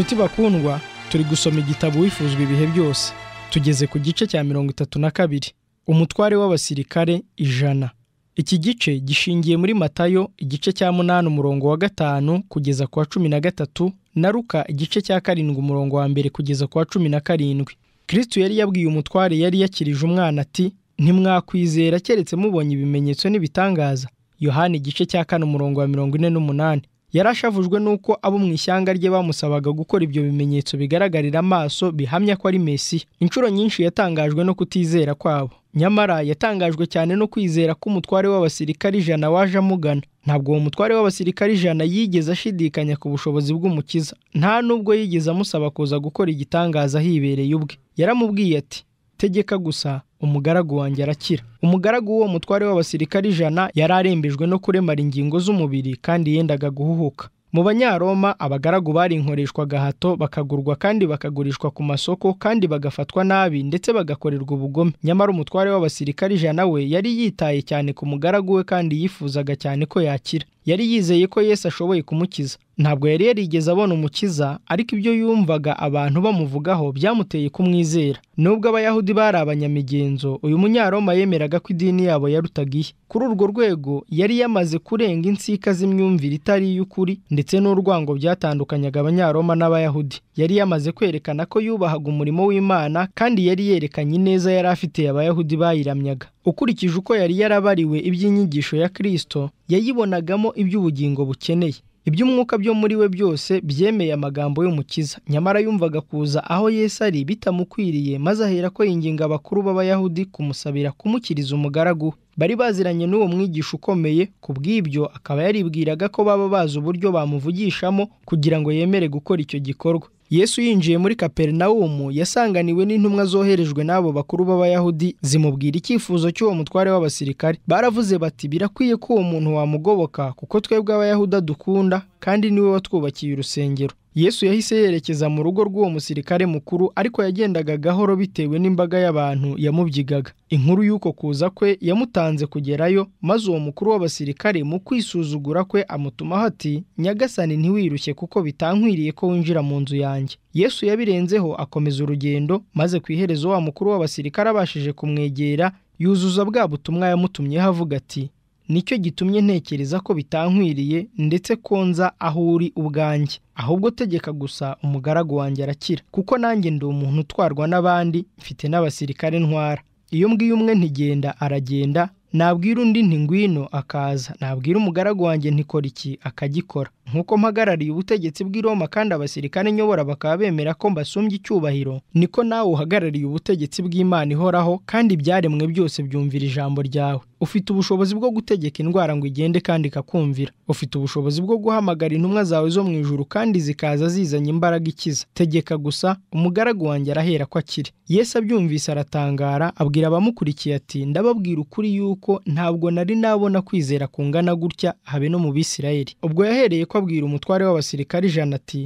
nshuti bakundwa turi gusoma igitabo wifuzwa ibihe byose tugeze ku gice cya mirongo itatu na kabiri umutware w'abasirikare ijana iki gice gishingiye muri matayo igice cya munani umurongo wa gatanu kugeza ku wa cumi na gatatu Naruka igice cya karindwi umurongo wa mbere kugeza ku wa cumi na karindwi kirisitu yari yabwiye umutware yari yakirije umwana ati ntimwakwizera keretse mubonye ibimenyetso n'ibitangaza yohani igice cya kane umurongo wa mirongo ine n'umunani yari n'uko abo mu ishyanga rye bamusabaga gukora ibyo bimenyetso bigaragarira amaso bihamya ko ari mesiya inshuro nyinshi yatangajwe no kutizera kwabo nyamara yatangajwe cyane no kwizera ko umutware w'abasirikari ijana waje amugana ntabwo uwo mutware w'abasirikari ijana yigeze ashidikanya ku bushobozi bw'umukiza nta nubwo yigeze amusaba kuza gukora igitangaza hibereye ubwe yaramubwiye ati tegeka gusa umugaragu wanjye arakira umugaragu w'uwo mutware w'abasirikare ijana yari arembejwe no kuremara ingingo z'umubiri kandi yendaga guhuhuka mu banyaroma abagaragu barinkoreshwa agahato bakagurwa kandi bakagurishwa ku masoko kandi bagafatwa nabi ndetse bagakorerwa ubugome nyamara umutware w'abasirikare ijana we yari yitaye cyane ku mugaragu we kandi yifuzaga cyane ko yakira yari yizeye ko Yesu ashoboye kumukiza ntabwo yari yarigeze abona umukiza ariko ibyo yumvaga abantu bamuvugaho byamuteye kumwizera nubwo abayahudi bari abanyamigenzo uyu munyaroma yemeraga ko idini yabo yarutaga iye kuri urwo rwego yari yamaze kurenga insika z'imyumvire itari iy'ukuri ndetse n'urwango byatandukanyaga abanyaroma n'abayahudi yari yamaze kwerekana ko yubahaga umurimo w'imana kandi yari yerekanye ineza yari afitiye abayahudi bayiramyaga ukurikije uko yari yarabariwe iby'inyigisho ya kirisito yayibonagamo iby'ubugingo bukeneye iby'umwuka byo muri we byose byemeye amagambo y'umukiza nyamara yumvaga kuza aho Yesu ari bitamukwiriye maze ahera ko yinginga abakuru b'abayahudi kumusabira kumukiriza umugaragu bari baziranye n'uwo mwigisha ukomeye ku bw'ibyo akaba yaribwiraga ko baba bazi uburyo bamuvugishamo kugira ngo yemere gukora icyo gikorwa yesu yinjiye muri kaperinawumu yasanganiwe n'intumwa zoherejwe n'abo bakuru b'abayahudi zimubwira icyifuzo cy'uwo mutware w'abasirikare baravuze bati birakwiye ko uwo muntu wamugoboka kuko twebwe abayahudi dukunda kandi niwe watwubakiye urusengero yesu yahise yerekeza mu rugo rw'uwo musirikare mukuru ariko yagendaga gahoro bitewe n'imbaga y'abantu yamubyigaga inkuru y'uko kuza kwe yamutanze kugerayo maze uwo mukuru w'abasirikare mu kwisuzugura kwe amutumaho ati nyagasani ntiwirushye kuko bitankwiriye ko winjira mu nzu yanjye yesu yabirenzeho akomeza urugendo maze ku iherezo wa mukuru w'abasirikare abashije kumwegera yuzuza bwa butumwa yamutumyeho avuga ati nicyo gitumye ntekereza ko bitankwiriye ndetse ko nza aho uri ubwanjye ahubwo tegeka gusa umugaragu wanjye arakira kuko nanjye ndi umuntu utwarwa n'abandi mfite n'abasirikare ntwara iyo mbwiye umwe ntigenda aragenda nabwira undi nti ngwino akaza nabwira umugaragu wanjye ntikora iki akagikora nk'uko mpagarariye ubutegetsi bw'i Roma kandi abasirikare nyobora bakaba bemera ko mbasumbye icyubahiro niko nawe uhagarariye ubutegetsi bw'Imana ihoraho kandi ibyaremwe byose byumvira ijambo ryawe ufite ubushobozi bwo gutegeka indwara ngo igende kandi ikakumvira ufite ubushobozi bwo guhamagara intumwa zawe zo mu ijuru kandi zikaza zizanye imbaraga ikiza tegeka gusa umugaragu wanjye arahera ko akiri Yesu abyumvise aratangara abwira abamukurikiye ati ndababwira ukuri yuko ntabwo nari nabona kwizera kungana gutya habe no mu Bisirayeli ubwo yahereye ko abwira umutware w'abasirikare ijana ati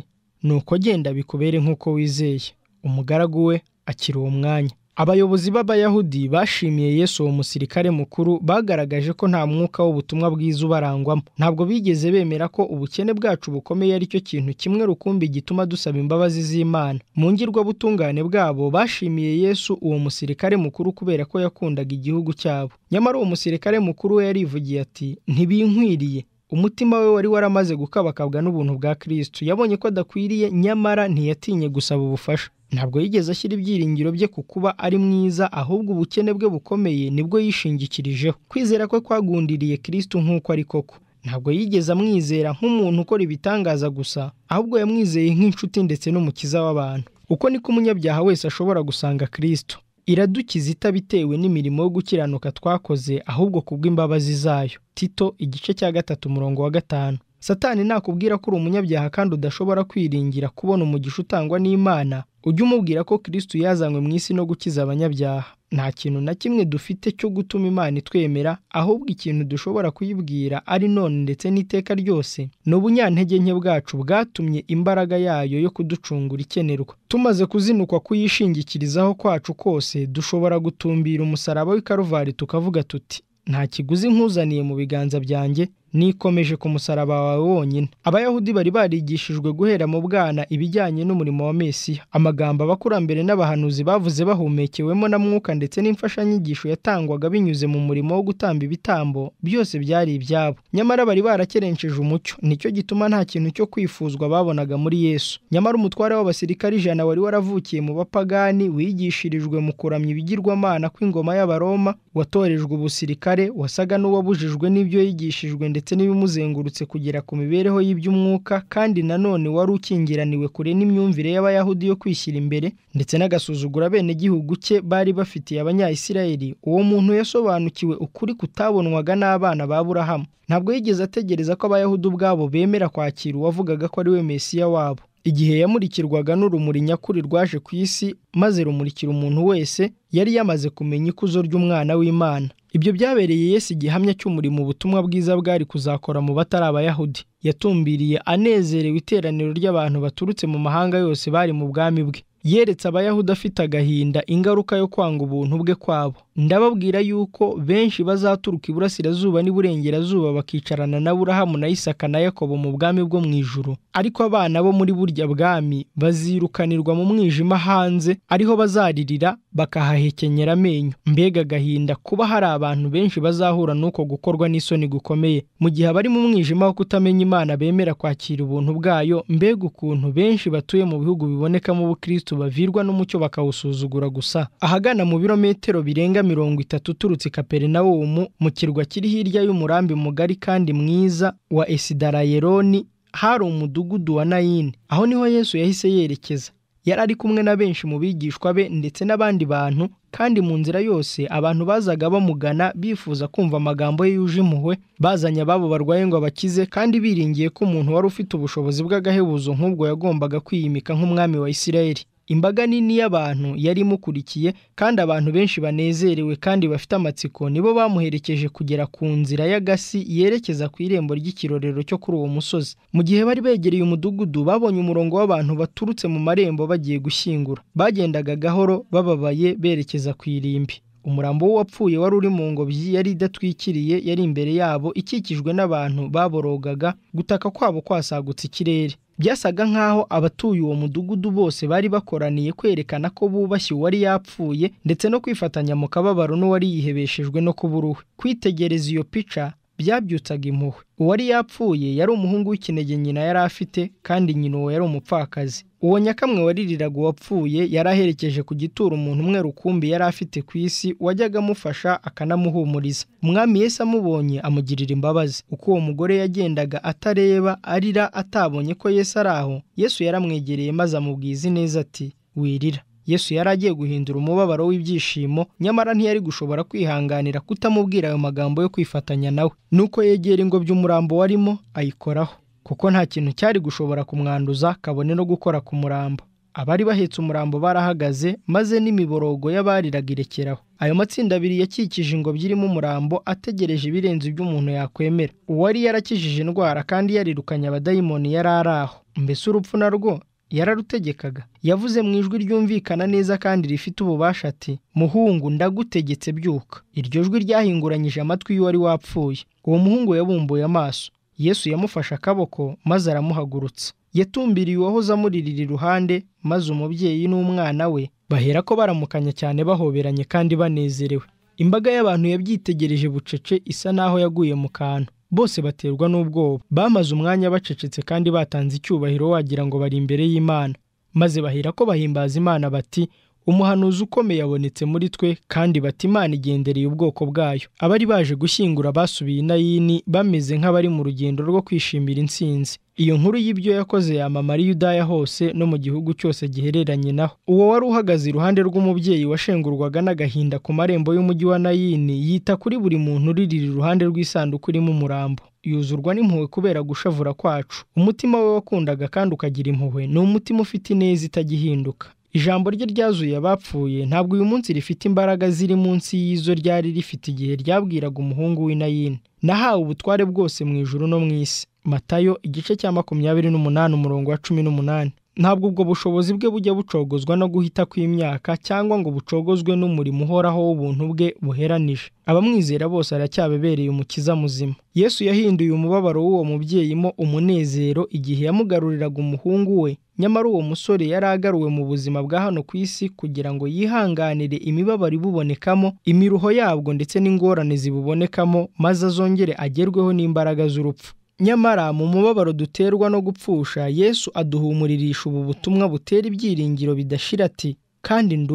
nuko genda bikubere nk'uko wizeye umugaragu we akiri uwo mwanya abayobozi b'abayahudi bashimiye yesu uwo musirikare mukuru bagaragaje ko nta mwuka w'ubutumwa bwiza ubarangwamo ntabwo bigeze bemera ko ubukene bwacu bukomeye ari cyo kintu kimwe rukumbi gituma dusaba imbabazi z'imana mu ngirwabutungane bwabo bashimiye yesu uwo musirikare mukuru kubera ko yakundaga igihugu cyabo nyamara uwo musirikare mukuru we yarivugiye ati ntibinkwiriye Umutima we wari waramaze gukabakabwa n'ubuntu bwa Kristo. Yabonye ko adakwiriye nyamara ntiyatinye gusaba ubufasha. Ntabwo yigeze ashyira ibyiringiro bye ku kuba ari mwiza, ahubwo ubukene bwe bukomeye nibwo yishingikirijeho. Kwizera kwe kwagundiriye Kristo nk'uko ari koko. Ntabwo yigeze amwizera nk'umuntu ukora ibitangaza gusa, ahubwo yamwizeye nk'inshuti ndetse n'umukiza w'abantu. Uko ni ko umunyabyaha wese ashobora gusanga Kristo. iradukiza itabitewe n'imirimo yo gukiranuka twakoze ahubwo kubw'imbabazi zayo tito igice cya gatatu umurongo wa gatanu satani nakubwira ko uri umunyabyaha kandi udashobora kwiringira kubona umugisha utangwa n'imana ujye umubwira ko kirisitu yazanywe mu isi no gukiza abanyabyaha nta kintu na kimwe dufite cyo gutuma Imana itwemera ahubwo ikintu dushobora kuyibwira ari none ndetse n'iteka ryose ni ubunyantege nke bwacu bwatumye imbaraga yayo yo kuducungura ikenerwa tumaze kuzinukwa kuyishingikirizaho kwacu kose dushobora gutumbira umusaraba w'i Karuvari tukavuga tuti nta kiguzi nkuzaniye mu biganza byanjye nikomeje ku musaraba wawe wonyine abayahudi bari barigishijwe guhera mu bwana ibijyanye n'umurimo wa mesiya amagambo abakurambere n'abahanuzi bavuze bahumekewemo na mwuka ndetse n'imfashanyigisho yatangwaga binyuze mu murimo wo gutamba ibitambo byose byari ibyabo nyamara bari barakerensheje umucyo nicyo gituma nta kintu cyo kwifuzwa babonaga muri yesu nyamara umutware w'abasirikare ijana wari waravukiye mu bapagani wigishirijwe mu kuramya ibigirwamana kw'ingoma y'abaroma watorejwe ubusirikare wasaga n'uwabujijwe n'ibyo yigishijwe ndetse ndetse n'ibimuzengurutse kugera ku mibereho y'iby'umwuka kandi nanone wari ukingiraniwe kure n'imyumvire y'abayahudi yo kwishyira imbere ndetse n'agasuzugura bene gihugu cye bari bafitiye abanyayisirayeli uwo muntu yasobanukiwe ukuri kutabonwaga n'abana ba Aburahamu ntabwo yigeze ategereza ko abayahudi ubwabo bemera kwakira uwavugaga ko ari we mesiya wabo igihe yamurikirwaga n'urumuri nyakuri rwaje ku isi maze rumurikira umuntu wese yari yamaze kumenya ikuzo ry'umwana w'imana ibyo byabereye yesu igihamya cy'umurimo ubutumwa bwiza bwari kuzakora mu batari abayahudi yatumbiriye anezerewe iteraniro ry'abantu baturutse mu mahanga yose bari mu bwami bwe yeretse abayahudi afite agahinda ingaruka yo kwanga ubuntu bwe kwabo ndababwira yuko benshi bazaturuka iburasirazuba n'iburengerazuba bakicarana na n'aburahamu na isaka na yakobo mu bwami bwo mu ijuru ariko abana bo muri burya bwami bazirukanirwa mu mwijima hanze ariho bazaririra bakahahekenyera amenyo mbega agahinda kuba hari abantu benshi bazahura n'uko gukorwa n'isoni gukomeye mu gihe abari mu mwijima wo kutamenya imana bemera kwakira ubuntu bwayo mbega ukuntu benshi batuye mu bihugu bibonekamo ubukristu bavirwa n'umucyo bakawusuzugura gusa ahagana mu birometero birenga mirongo itatu uturutse i kaperinawumu mu kirwa kiri hirya y'umurambi mugari kandi mwiza wa esidarayeroni hari umudugudu wa nayini aho niho yesu yahise yerekeza yari ari kumwe na benshi mu bigishwa be ndetse n'abandi bantu kandi mu nzira yose abantu bazaga bamugana bifuza kumva amagambo ye yuje impuhwe bazanye ababo barwaye ngo abakize kandi biringiye ko umuntu wari ufite ubushobozi bw'agahebuzo nk'ubwo yagombaga kwiyimika nk'umwami wa isirayeli Imbaga nini y'abantu yari imukurikiye kandi abantu benshi banezerewe kandi bafite amatsiko nibo bamuherekeje kugera ku nzira y'agasi yerekeza ku irembo ry'ikirorero cyo kuri uwo musozi. Mu gihe bari begereye umudugudu babonye umurongo w'abantu baturutse mu marembo bagiye gushyingura. Bagendaga gahoro bababaye berekeza ku irimbi. Umurambo w'uwapfuye wari uri mu ngobyi yari idatwikiriye yari imbere yabo ikikijwe n'abantu baborogaga, gutaka kwabo kwasagutse ikirere. byasaga nk'aho abatuye uwo mudugudu bose bari bakoraniye kwerekana ko bubashye uwari yapfuye ndetse no kwifatanya mu kababaro n'uwari yihebeshejwe no kubura uwe kwitegereza iyo pica byabyutsaga impuhwe uwari yapfuye yari umuhungu w'ikinege nyina yari afite kandi nyina uwo yari umupfakazi uwo nyakamwe waririraga uwapfuye yari aherekeje ku gituro umuntu umwe rukumbi yari afite ku isi wajyaga amufasha akanamuhumuriza umwami Yesu amubonye amugirira imbabazi uko uwo mugore yagendaga atareba arira atabonye ko Yesu ari aho Yesu yaramwegereye maze amubwiza neza ati wirira yesu yari agiye guhindura umubabaro w'ibyishimo nyamara ntiyari gushobora kwihanganira kutamubwira ayo magambo yo kwifatanya nawe nuko yegera ingobyi umurambo warimo ayikoraho kuko nta kintu cyari gushobora kumwanduza kabone no gukora ku murambo abari bahetse umurambo barahagaze maze n'imiborogo y'abariraga irekeraho ayo matsinda abiri yakikije ingobyi irimo umurambo ategereje ibirenze ibyo umuntu yakwemera uwari yarakijije indwara kandi yarirukanye abadayimoni yari ari aho mbese urupfu narwo yararutegekaga yavuze mu ijwi ryumvikana neza kandi rifite ububasha ati muhungu ndagutegetse byuka iryo jwi ryahinguranyije amatwi y'uwari wapfuye uwo muhungu yabumbuye amaso yesu yamufashe akaboko maze aramuhagurutsa yatumbiriye uwahoze amuririra iruhande maze umubyeyi n'umwana we bahera ko baramukanya cyane bahoberanye kandi banezerewe imbaga y'abantu yabyitegereje bucece isa naho yaguye mu kantu bose baterwa n'ubwoba bamaze umwanya bacecetse kandi batanze icyubahiro wagira ngo bari imbere y'Imana maze bahera ko bahimbaza Imana bati umuhanuzi ukomeye yabonetse muri twe kandi bati imana igendereye ubwoko bwayo abari baje gushyingura basubiye i bameze nk'abari mu rugendo rwo kwishimira intsinzi iyo nkuru y'ibyo yakoze yamamara Yudaya hose no mu gihugu cyose gihereranye naho uwo wari uhagaze iruhande rw'umubyeyi washengurwaga n'agahinda ku marembo y'umujyi wa nayini yita kuri buri muntu uririra iruhande rw'isanduku irimo umurambo yuzurwa n'impuhwe kubera gushavura kwacu umutima we wakundaga kandi ukagira impuhwe ni umutima ufite ineza itagihinduka ijambo rye ryazuye abapfuye ntabwo uyu munsi rifite imbaraga ziri munsi y'izo ryari rifite igihe ryabwiraga umuhungu w'inayini nahawe ubutware bwose mu ijuru no mu isi matayo igice cya makumyabiri n'umunani umurongo wa cumi n'umunani ntabwo ubwo bushobozi bwe bujya bucogozwa no guhita kw'imyaka cyangwa ngo bucogozwe n'umurimo uhoraho w'ubuntu bwe buheranije abamwizera bose aracyabebereye umukiza muzima yesu yahinduye umubabaro w'uwo mubyeyimo umunezero igihe yamugaruriraga umuhungu we nyamara uwo musore yari agaruwe mu buzima bwa hano ku isi kugira ngo yihanganire imibabaro ibubonekamo imiruho yabwo ndetse n'ingorane zibubonekamo maze azongere agerweho n'imbaraga z'urupfu nyamara mu mubabaro duterwa no gupfusha yesu aduhumuririsha ubu butumwa butera ibyiringiro bidashira ati kandi ndi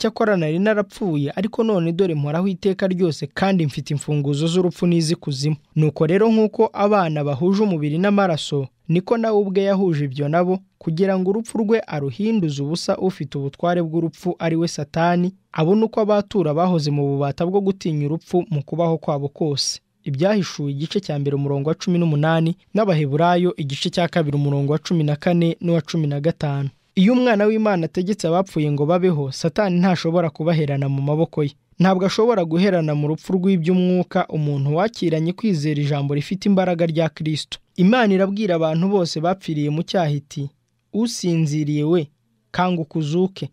cyakora nari narapfuye ariko none dore mporaho iteka ryose kandi mfite imfunguzo z'urupfu n'iz'ikuzimu nuko rero nk'uko abana bahuje umubiri n'amaraso niko nawe ubwe yahuje ibyo nabo kugira ngo urupfu rwe aruhinduze ubusa ufite ubutware bw'urupfu ari we satani abone uko abatura bahoze mu bubata bwo gutinya urupfu mu kubaho kwabo kose ibyahishuwe igice cya mbere umurongo wa cumi n'umunani n'abaheburayo igice cya kabiri umurongo wa cumi na kane n'uwa cumi na gatanu iyo umwana w'imana ategetse abapfuye ngo babeho satani ntashobora kubaherana mu maboko ye ntabwo ashobora guherana mu rupfu rw'iby'umwuka umuntu wakiranye kwizera ijambo rifite imbaraga rya kirisito imana irabwira abantu bose bapfiriye mu cyahiti usinziriye we kanguka ukuzuke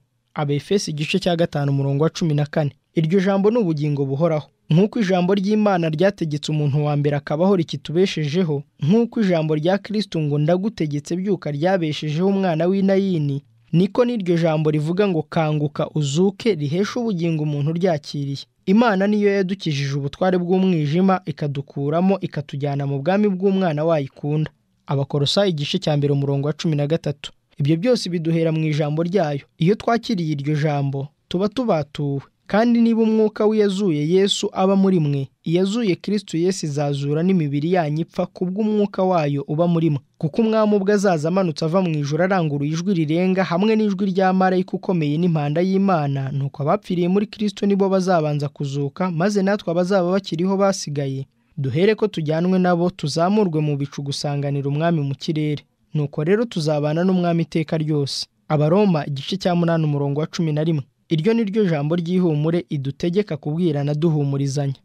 abefesi igice cya gatanu umurongo wa cumi na kane iryo jambo ni ubugingo buhoraho nk'uko ijambo ry'imana ryategetse umuntu wa mbere akabaho rikitubeshejeho nk'uko ijambo rya kirisito ngo ndagutegetse byuka ryabeshejeho umwana w'inayini niko n'iryo jambo rivuga ngo kanguka uzuke riheshe ubugingo umuntu uryakiriye imana niyo yadukijije ubutware bw'umwijima ikadukuramo ikatujyana mu bwami bw'umwana ikunda abakorosa igice cya mbere umurongo wa cumi na gatatu ibyo byose biduhera mu ijambo ryayo iyo twakiriye iryo jambo tuba tubatuwe kandi niba umwuka w'iyazuye Yesu aba muri mwe iyazuye Kristo Yesu izazura n'imibiri yanyu ipfa bw’umwuka wayo uba muri mwe kuko umwami ubwe azaza amanutse ava mu ijuru aranguruye ijwi rirenga hamwe n'ijwi rya marayika ukomeye n'impanda y'Imana nuko abapfiriye muri Kristo nibo bazabanza kuzuka maze natwe abazaba bakiriho basigaye duhere ko tujyanwe nabo tuzamurwe mu bicu gusanganira umwami mu kirere nuko rero tuzabana n'umwami iteka ryose abaroma igice cya munani umurongo wa cumi na rimwe iryo ni ryo jambo ry'ihumure idutegeka kubwirana duhumurizanya